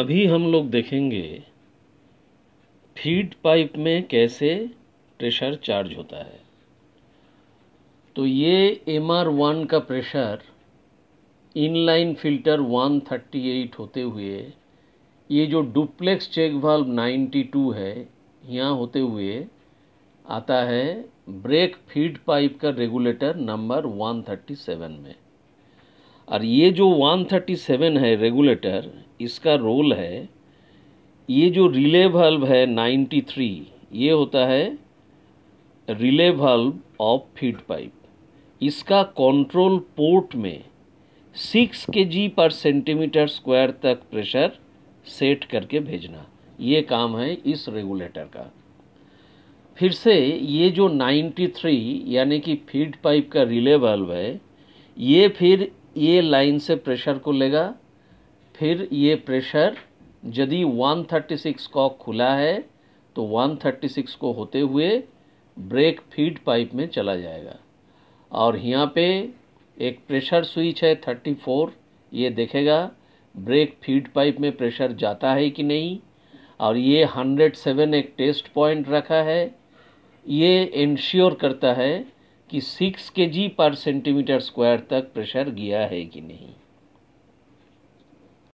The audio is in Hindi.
अभी हम लोग देखेंगे फीड पाइप में कैसे प्रेशर चार्ज होता है तो ये एम आर वन का प्रेशर इनलाइन फिल्टर 138 होते हुए ये जो डुप्लेक्स चेक वाल्व 92 है यहाँ होते हुए आता है ब्रेक फीड पाइप का रेगुलेटर नंबर 137 में और ये जो 137 है रेगुलेटर इसका रोल है ये जो रिले बल्ब है 93 ये होता है रिले बल्ब ऑफ फीड पाइप इसका कंट्रोल पोर्ट में 6 k g per centimetre square तक प्रेशर सेट करके भेजना ये काम है इस रेगुलेटर का फिर से ये जो 93 यानी कि फीड पाइप का रिले बल्ब है ये फिर ये लाइन से प्रेशर को लेगा फिर ये प्रेशर यदि 136 का खुला है तो 136 को होते हुए ब्रेक फीड पाइप में चला जाएगा और यहाँ पे एक प्रेशर स्विच है 34 ये देखेगा ब्रेक फीड पाइप में प्रेशर जाता है कि नहीं और ये 107 एक टेस्ट पॉइंट रखा है ये इंश्योर करता है कि 6 k g per centimetre square तक प्रेशर गया है कि नहीं